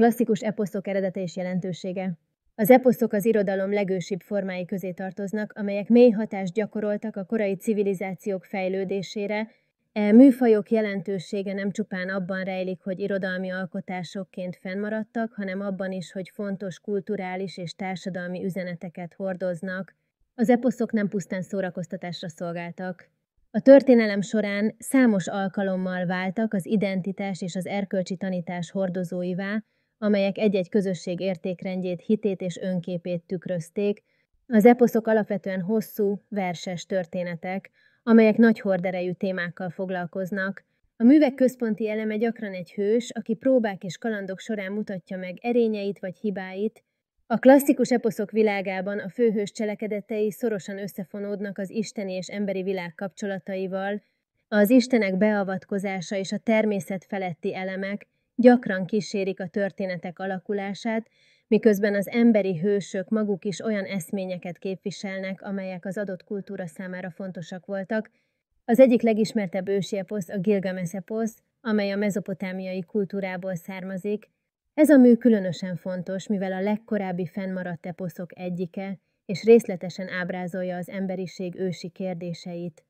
klasszikus eposzok eredete és jelentősége. Az eposzok az irodalom legősibb formái közé tartoznak, amelyek mély hatást gyakoroltak a korai civilizációk fejlődésére, E műfajok jelentősége nem csupán abban rejlik, hogy irodalmi alkotásokként fennmaradtak, hanem abban is, hogy fontos kulturális és társadalmi üzeneteket hordoznak. Az eposzok nem pusztán szórakoztatásra szolgáltak. A történelem során számos alkalommal váltak az identitás és az erkölcsi tanítás hordozóivá, amelyek egy-egy közösség értékrendjét, hitét és önképét tükrözték. Az eposzok alapvetően hosszú, verses történetek, amelyek nagy horderejű témákkal foglalkoznak. A művek központi eleme gyakran egy hős, aki próbák és kalandok során mutatja meg erényeit vagy hibáit. A klasszikus eposzok világában a főhős cselekedetei szorosan összefonódnak az isteni és emberi világ kapcsolataival, az istenek beavatkozása és a természet feletti elemek, gyakran kísérik a történetek alakulását, miközben az emberi hősök maguk is olyan eszményeket képviselnek, amelyek az adott kultúra számára fontosak voltak. Az egyik legismertebb ősi eposz a Gilgamesh eposz, amely a mezopotámiai kultúrából származik. Ez a mű különösen fontos, mivel a legkorábbi fennmaradt eposzok egyike, és részletesen ábrázolja az emberiség ősi kérdéseit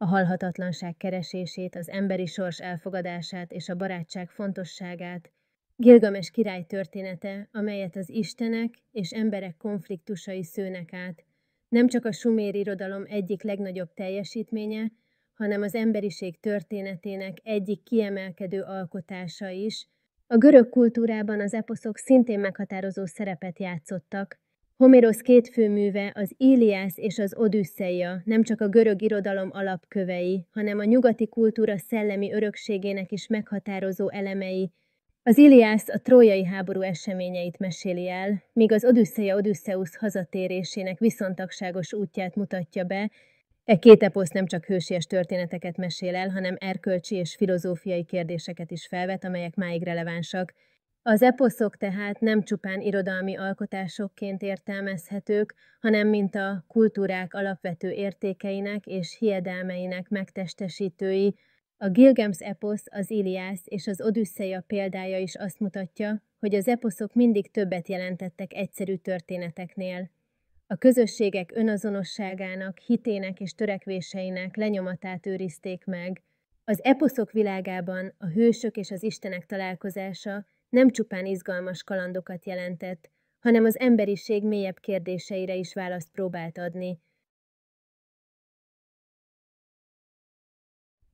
a halhatatlanság keresését, az emberi sors elfogadását és a barátság fontosságát, Gilgames király története, amelyet az istenek és emberek konfliktusai szőnek át, nem csak a sumér irodalom egyik legnagyobb teljesítménye, hanem az emberiség történetének egyik kiemelkedő alkotása is. A görög kultúrában az eposzok szintén meghatározó szerepet játszottak, Homérosz két főműve, az Iliász és az Odüsszeia nem csak a görög irodalom alapkövei, hanem a nyugati kultúra szellemi örökségének is meghatározó elemei. Az Iliász a trójai háború eseményeit meséli el, míg az Odüsszeia Odüsszeusz hazatérésének viszontagságos útját mutatja be, E két eposz nem csak hősies történeteket mesél el, hanem erkölcsi és filozófiai kérdéseket is felvet, amelyek máig relevánsak, az eposzok tehát nem csupán irodalmi alkotásokként értelmezhetők, hanem mint a kultúrák alapvető értékeinek és hiedelmeinek megtestesítői. A Gilgames eposz, az Iliász és az Odüsszeia példája is azt mutatja, hogy az eposzok mindig többet jelentettek egyszerű történeteknél. A közösségek önazonosságának, hitének és törekvéseinek lenyomatát őrizték meg. Az eposzok világában a hősök és az istenek találkozása nem csupán izgalmas kalandokat jelentett, hanem az emberiség mélyebb kérdéseire is választ próbált adni.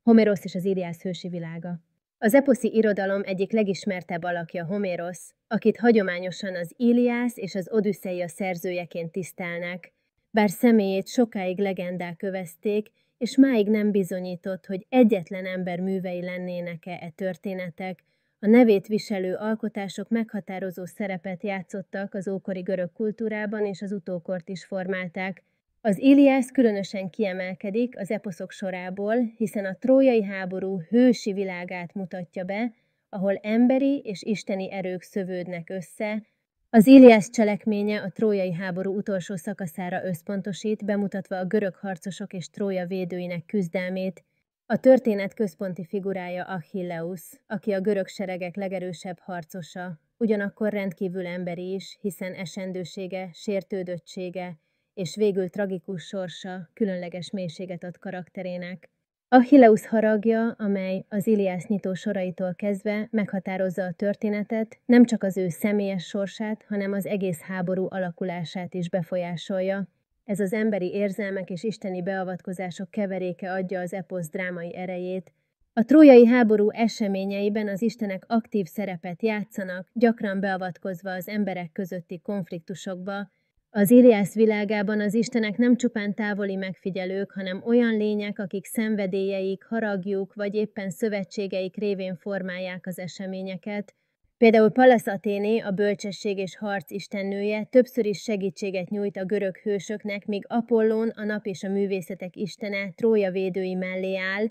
Homérosz és az Iliász hősi világa Az eposzi irodalom egyik legismertebb alakja Homérosz, akit hagyományosan az Iliász és az Odüsszeia szerzőjeként tisztelnek, bár személyét sokáig legendák kövezték, és máig nem bizonyított, hogy egyetlen ember művei lennének-e e történetek, a nevét viselő alkotások meghatározó szerepet játszottak az ókori görög kultúrában és az utókort is formálták. Az Iliász különösen kiemelkedik az eposzok sorából, hiszen a trójai háború hősi világát mutatja be, ahol emberi és isteni erők szövődnek össze, az Iliász cselekménye a trójai háború utolsó szakaszára összpontosít, bemutatva a görög harcosok és trója védőinek küzdelmét, a történet központi figurája Achilleus, aki a görög seregek legerősebb harcosa, ugyanakkor rendkívül emberi is, hiszen esendősége, sértődöttsége és végül tragikus sorsa különleges mélységet ad karakterének. Achilleus haragja, amely az Iliász nyitó soraitól kezdve meghatározza a történetet, nem csak az ő személyes sorsát, hanem az egész háború alakulását is befolyásolja, ez az emberi érzelmek és isteni beavatkozások keveréke adja az eposz drámai erejét. A trójai háború eseményeiben az istenek aktív szerepet játszanak, gyakran beavatkozva az emberek közötti konfliktusokba, az Iliász világában az istenek nem csupán távoli megfigyelők, hanem olyan lények, akik szenvedélyeik, haragjuk vagy éppen szövetségeik révén formálják az eseményeket, Például Pallas Athéné, a bölcsesség és harc istennője többször is segítséget nyújt a görög hősöknek, míg Apollón, a nap és a művészetek istene Trója védői mellé áll,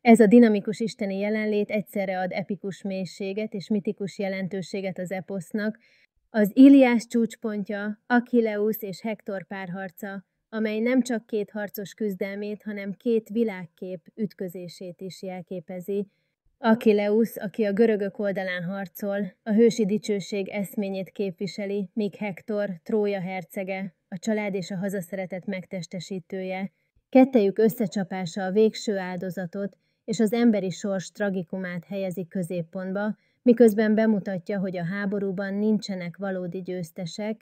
ez a dinamikus isteni jelenlét egyszerre ad epikus mélységet és mitikus jelentőséget az eposznak, az Iliás csúcspontja, Achilleus és Hektor párharca, amely nem csak két harcos küzdelmét, hanem két világkép ütközését is jelképezi, Akileusz, aki a görögök oldalán harcol, a hősi dicsőség eszményét képviseli, míg Hektor, Trója hercege, a család és a hazaszeretet megtestesítője, kettejük összecsapása a végső áldozatot és az emberi sors tragikumát helyezi középpontba, miközben bemutatja, hogy a háborúban nincsenek valódi győztesek,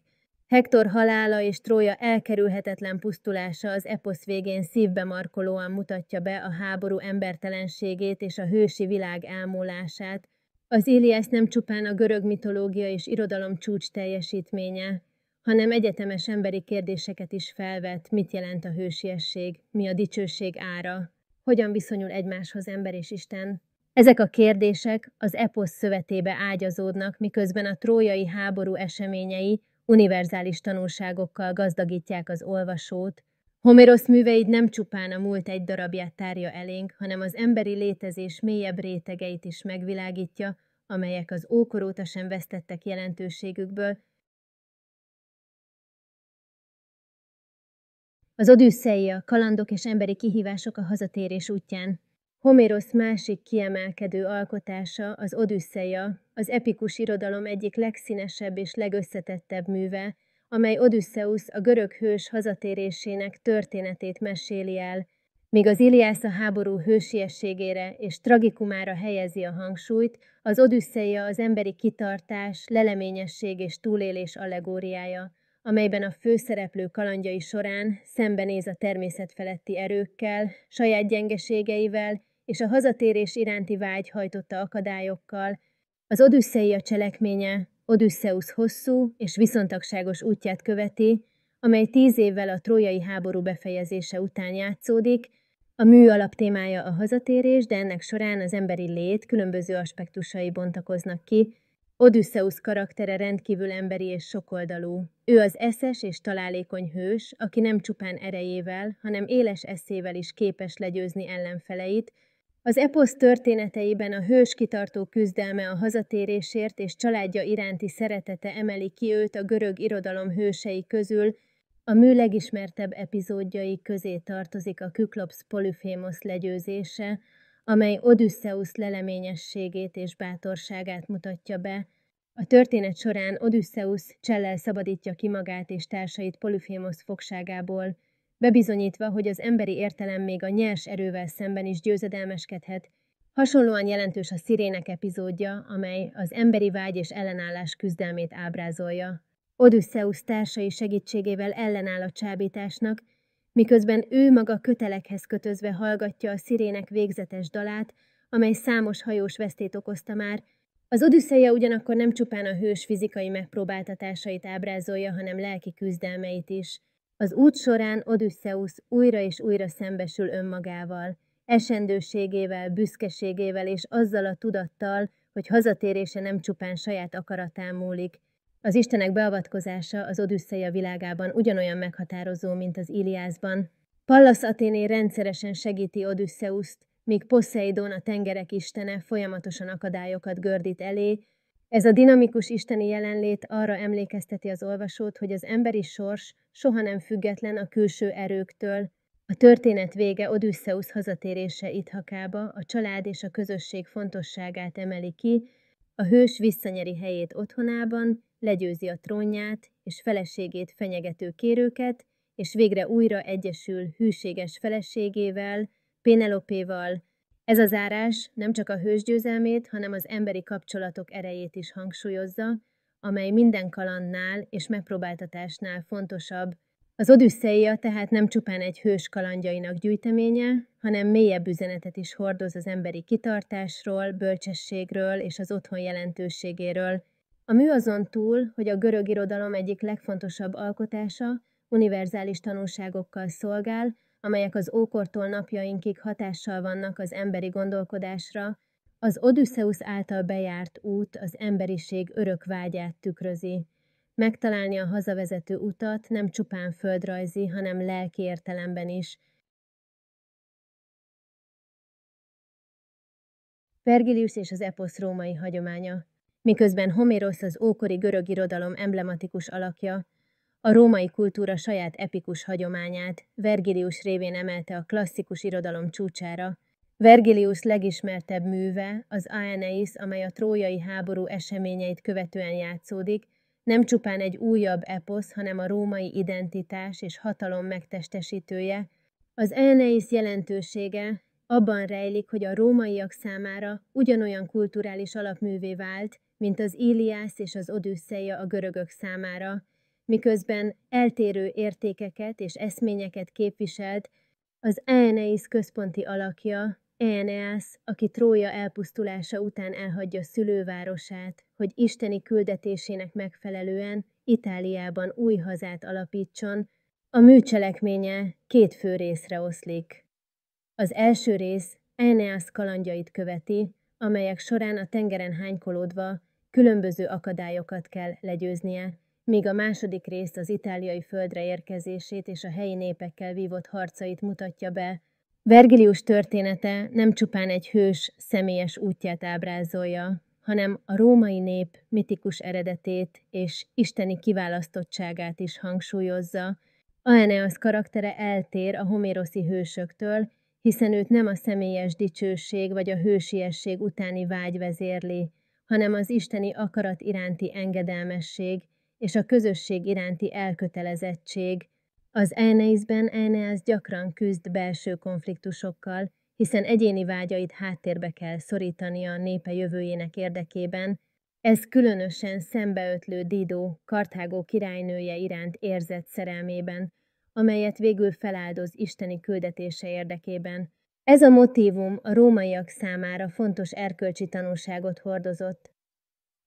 Hektor halála és Trója elkerülhetetlen pusztulása az eposz végén szívbe markolóan mutatja be a háború embertelenségét és a hősi világ elmúlását. Az Iliász nem csupán a görög mitológia és irodalom csúcs teljesítménye, hanem egyetemes emberi kérdéseket is felvet, mit jelent a hősiesség, mi a dicsőség ára, hogyan viszonyul egymáshoz ember és Isten. Ezek a kérdések az eposz szövetébe ágyazódnak, miközben a trójai háború eseményei univerzális tanulságokkal gazdagítják az olvasót, Homérosz műveid nem csupán a múlt egy darabját tárja elénk, hanem az emberi létezés mélyebb rétegeit is megvilágítja, amelyek az ókor óta sem vesztettek jelentőségükből. Az Odüsszeia, kalandok és emberi kihívások a hazatérés útján Homérosz másik kiemelkedő alkotása, az Odüsszeia, az epikus irodalom egyik legszínesebb és legösszetettebb műve, amely Odüsszeusz a görög hős hazatérésének történetét meséli el, míg az Iliász a háború hősiességére és tragikumára helyezi a hangsúlyt, az Odüsszeia az emberi kitartás, leleményesség és túlélés allegóriája, amelyben a főszereplő kalandjai során szembenéz a természet feletti erőkkel, saját gyengeségeivel és a hazatérés iránti vágy hajtotta akadályokkal, az a cselekménye Odüsszeusz hosszú és viszontagságos útját követi, amely tíz évvel a trójai háború befejezése után játszódik, a mű alaptémája a hazatérés, de ennek során az emberi lét különböző aspektusai bontakoznak ki. Odüsszeusz karaktere rendkívül emberi és sokoldalú. Ő az eszes és találékony hős, aki nem csupán erejével, hanem éles eszével is képes legyőzni ellenfeleit, az eposz történeteiben a hős kitartó küzdelme a hazatérésért és családja iránti szeretete emeli ki őt a görög irodalom hősei közül, a mű legismertebb epizódjai közé tartozik a Küklops Polüfémosz legyőzése, amely Odysseus leleményességét és bátorságát mutatja be. A történet során Odysseus csellel szabadítja ki magát és társait Polüfémosz fogságából, bebizonyítva, hogy az emberi értelem még a nyers erővel szemben is győzedelmeskedhet, Hasonlóan jelentős a szirének epizódja, amely az emberi vágy és ellenállás küzdelmét ábrázolja. Odysseus társai segítségével ellenáll a csábításnak, miközben ő maga kötelekhez kötözve hallgatja a szirének végzetes dalát, amely számos hajós vesztét okozta már. Az odüsszeia ugyanakkor nem csupán a hős fizikai megpróbáltatásait ábrázolja, hanem lelki küzdelmeit is – az út során Odüsszeusz újra és újra szembesül önmagával, esendőségével, büszkeségével és azzal a tudattal, hogy hazatérése nem csupán saját akaratán múlik. Az Istenek beavatkozása az Odüsszeia világában ugyanolyan meghatározó, mint az Iliászban. Pallas Aténé rendszeresen segíti Odüsszeuszt, míg Poseidon a tengerek istene folyamatosan akadályokat gördít elé, ez a dinamikus isteni jelenlét arra emlékezteti az olvasót, hogy az emberi sors soha nem független a külső erőktől. A történet vége Odysseus hazatérése Ithakába a család és a közösség fontosságát emeli ki, a hős visszanyeri helyét otthonában, legyőzi a trónját és feleségét fenyegető kérőket, és végre újra egyesül hűséges feleségével, Pénelopéval, ez a zárás nem csak a hős győzelmét, hanem az emberi kapcsolatok erejét is hangsúlyozza, amely minden kalandnál és megpróbáltatásnál fontosabb. Az Odüsszeia tehát nem csupán egy hős kalandjainak gyűjteménye, hanem mélyebb üzenetet is hordoz az emberi kitartásról, bölcsességről és az otthon jelentőségéről. A mű azon túl, hogy a görög irodalom egyik legfontosabb alkotása, univerzális tanulságokkal szolgál, amelyek az ókortól napjainkig hatással vannak az emberi gondolkodásra, az Odysseus által bejárt út az emberiség örök vágyát tükrözi. Megtalálni a hazavezető utat nem csupán földrajzi, hanem lelki értelemben is. Vergilius és az eposz római hagyománya Miközben Homérosz az ókori görög irodalom emblematikus alakja, a római kultúra saját epikus hagyományát Vergilius révén emelte a klasszikus irodalom csúcsára. Vergilius legismertebb műve, az Aeneis, amely a trójai háború eseményeit követően játszódik, nem csupán egy újabb eposz, hanem a római identitás és hatalom megtestesítője. Az Aeneis jelentősége abban rejlik, hogy a rómaiak számára ugyanolyan kulturális alapművé vált, mint az Iliász és az Odüsszeia a görögök számára, miközben eltérő értékeket és eszményeket képviselt az Aeneis központi alakja, Aeneas, aki Trója elpusztulása után elhagyja szülővárosát, hogy isteni küldetésének megfelelően Itáliában új hazát alapítson, a műcselekménye két fő részre oszlik. Az első rész Aeneas kalandjait követi, amelyek során a tengeren hánykolódva különböző akadályokat kell legyőznie, míg a második rész az itáliai földre érkezését és a helyi népekkel vívott harcait mutatja be, Vergilius története nem csupán egy hős, személyes útját ábrázolja, hanem a római nép mitikus eredetét és isteni kiválasztottságát is hangsúlyozza. Aeneas karaktere eltér a homéroszi hősöktől, hiszen őt nem a személyes dicsőség vagy a hősiesség utáni vágy vezérli, hanem az isteni akarat iránti engedelmesség és a közösség iránti elkötelezettség. Az Elneisben Elneász gyakran küzd belső konfliktusokkal, hiszen egyéni vágyait háttérbe kell szorítania a népe jövőjének érdekében, ez különösen szembeötlő Dido, Karthágó királynője iránt érzett szerelmében, amelyet végül feláldoz isteni küldetése érdekében. Ez a motívum a rómaiak számára fontos erkölcsi tanulságot hordozott,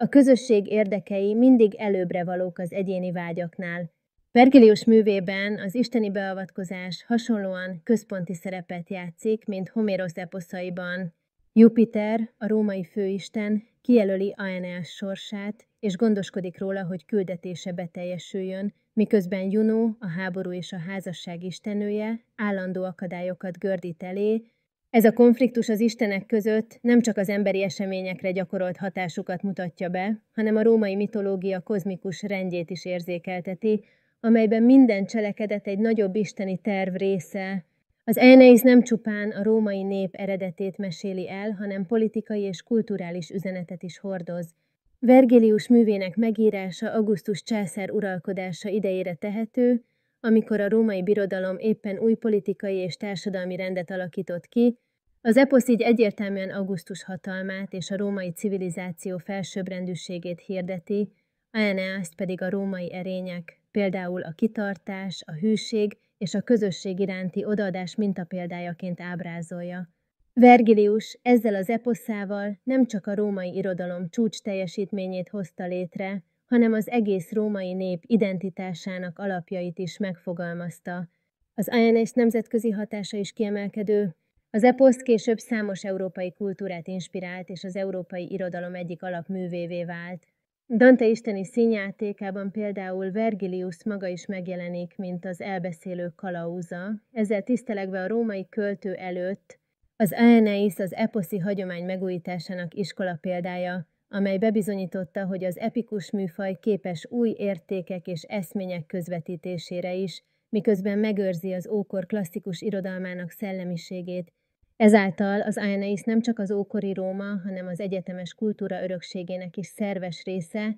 a közösség érdekei mindig előbbre valók az egyéni vágyaknál. Vergilius művében az isteni beavatkozás hasonlóan központi szerepet játszik, mint Homérosz eposzaiban. Jupiter, a római főisten, kijelöli Aeneas sorsát, és gondoskodik róla, hogy küldetése beteljesüljön, miközben Juno, a háború és a házasság istenője, állandó akadályokat gördít elé, ez a konfliktus az istenek között nem csak az emberi eseményekre gyakorolt hatásukat mutatja be, hanem a római mitológia kozmikus rendjét is érzékelteti, amelyben minden cselekedet egy nagyobb isteni terv része. Az Eneis nem csupán a római nép eredetét meséli el, hanem politikai és kulturális üzenetet is hordoz. Vergilius művének megírása augusztus császár uralkodása idejére tehető, amikor a római birodalom éppen új politikai és társadalmi rendet alakított ki, az eposz így egyértelműen Augustus hatalmát és a római civilizáció felsőbbrendűségét hirdeti, Aeneaszt pedig a római erények, például a kitartás, a hűség és a közösség iránti odaadás mintapéldájaként ábrázolja. Vergilius ezzel az eposzával nem csak a római irodalom csúcs teljesítményét hozta létre, hanem az egész római nép identitásának alapjait is megfogalmazta. Az Ajanes nemzetközi hatása is kiemelkedő, az eposzt később számos európai kultúrát inspirált, és az európai irodalom egyik alapművévé vált. Dante isteni színjátékában például Vergilius maga is megjelenik, mint az elbeszélő kalauza, ezzel tisztelegve a római költő előtt az Aeneis az eposzi hagyomány megújításának iskola példája, amely bebizonyította, hogy az epikus műfaj képes új értékek és eszmények közvetítésére is, miközben megőrzi az ókor klasszikus irodalmának szellemiségét. Ezáltal az Aeneis nem csak az ókori Róma, hanem az egyetemes kultúra örökségének is szerves része,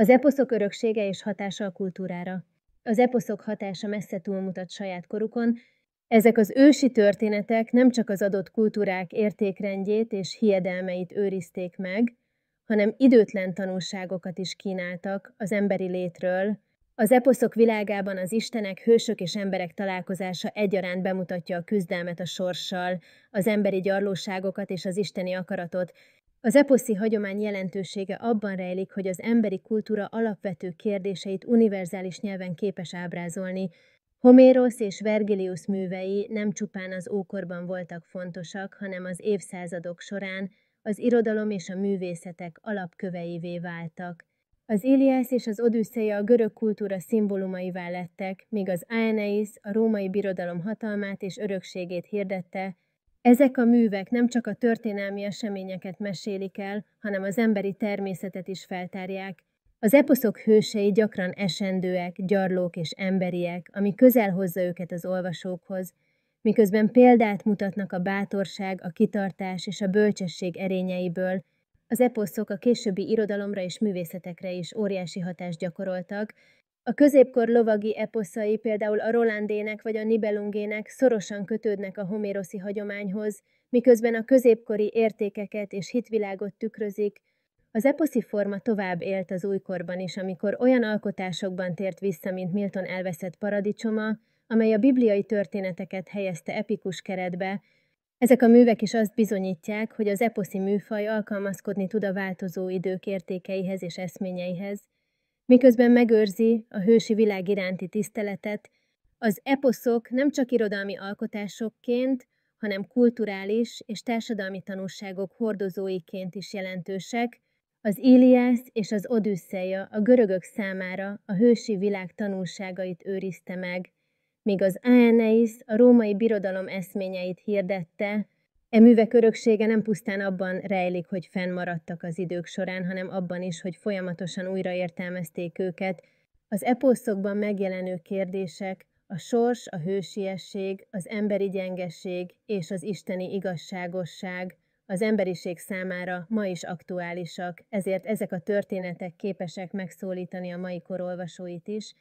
Az eposzok öröksége és hatása a kultúrára. Az eposzok hatása messze túlmutat saját korukon, ezek az ősi történetek nem csak az adott kultúrák értékrendjét és hiedelmeit őrizték meg, hanem időtlen tanulságokat is kínáltak az emberi létről. Az eposzok világában az istenek, hősök és emberek találkozása egyaránt bemutatja a küzdelmet a sorssal, az emberi gyarlóságokat és az isteni akaratot. Az eposzi hagyomány jelentősége abban rejlik, hogy az emberi kultúra alapvető kérdéseit univerzális nyelven képes ábrázolni, Homérosz és Vergilius művei nem csupán az ókorban voltak fontosak, hanem az évszázadok során az irodalom és a művészetek alapköveivé váltak. Az Iliász és az Odüsszeia a görög kultúra szimbólumaivá lettek, míg az Aeneis a római birodalom hatalmát és örökségét hirdette, ezek a művek nem csak a történelmi eseményeket mesélik el, hanem az emberi természetet is feltárják, az eposzok hősei gyakran esendőek, gyarlók és emberiek, ami közel hozza őket az olvasókhoz, miközben példát mutatnak a bátorság, a kitartás és a bölcsesség erényeiből, az eposzok a későbbi irodalomra és művészetekre is óriási hatást gyakoroltak. A középkor lovagi eposzai például a Rolandének vagy a Nibelungének szorosan kötődnek a homéroszi hagyományhoz, miközben a középkori értékeket és hitvilágot tükrözik, az eposzi forma tovább élt az újkorban is, amikor olyan alkotásokban tért vissza, mint Milton elveszett paradicsoma, amely a bibliai történeteket helyezte epikus keretbe, ezek a művek is azt bizonyítják, hogy az eposzi műfaj alkalmazkodni tud a változó idők értékeihez és eszményeihez, miközben megőrzi a hősi világ iránti tiszteletet, az eposzok nem csak irodalmi alkotásokként, hanem kulturális és társadalmi tanulságok hordozóiként is jelentősek, az Iliász és az Odüsszeja a görögök számára a hősi világ tanulságait őrizte meg, míg az Aeneis a római birodalom eszményeit hirdette, E művek öröksége nem pusztán abban rejlik, hogy fennmaradtak az idők során, hanem abban is, hogy folyamatosan újraértelmezték őket. Az eposzokban megjelenő kérdések, a sors, a hősiesség, az emberi gyengeség és az isteni igazságosság – az emberiség számára ma is aktuálisak, ezért ezek a történetek képesek megszólítani a mai kor olvasóit is.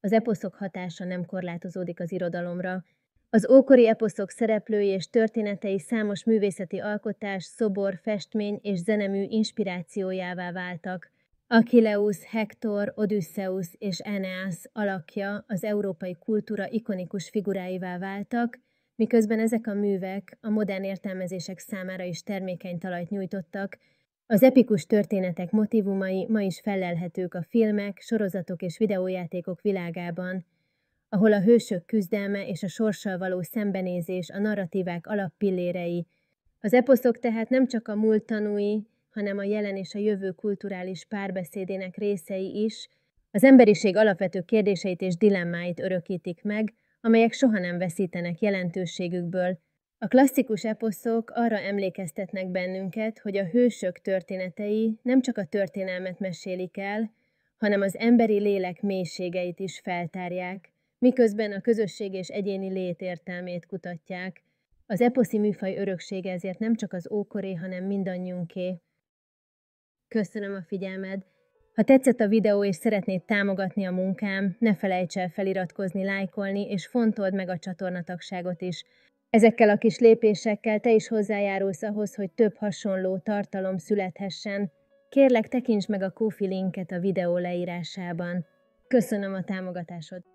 Az eposzok hatása nem korlátozódik az irodalomra. Az ókori eposzok szereplői és történetei számos művészeti alkotás, szobor, festmény és zenemű inspirációjává váltak. Achilleus, Hektor, Odysseus és Eneas alakja az európai kultúra ikonikus figuráivá váltak, Miközben ezek a művek a modern értelmezések számára is termékeny talajt nyújtottak, az epikus történetek motivumai ma is felelhetők a filmek, sorozatok és videójátékok világában, ahol a hősök küzdelme és a sorssal való szembenézés a narratívák alappillérei. Az eposzok tehát nem csak a múlt tanúi, hanem a jelen és a jövő kulturális párbeszédének részei is, az emberiség alapvető kérdéseit és dilemmáit örökítik meg, amelyek soha nem veszítenek jelentőségükből. A klasszikus eposzok arra emlékeztetnek bennünket, hogy a hősök történetei nem csak a történelmet mesélik el, hanem az emberi lélek mélységeit is feltárják, miközben a közösség és egyéni lét értelmét kutatják. Az eposzi műfaj öröksége ezért nem csak az ókoré, hanem mindannyiunké. Köszönöm a figyelmed! Ha tetszett a videó és szeretnéd támogatni a munkám, ne felejts el feliratkozni, lájkolni, és fontold meg a csatornatagságot is. Ezekkel a kis lépésekkel te is hozzájárulsz ahhoz, hogy több hasonló tartalom születhessen. Kérlek, tekints meg a Kofi linket a videó leírásában. Köszönöm a támogatásod!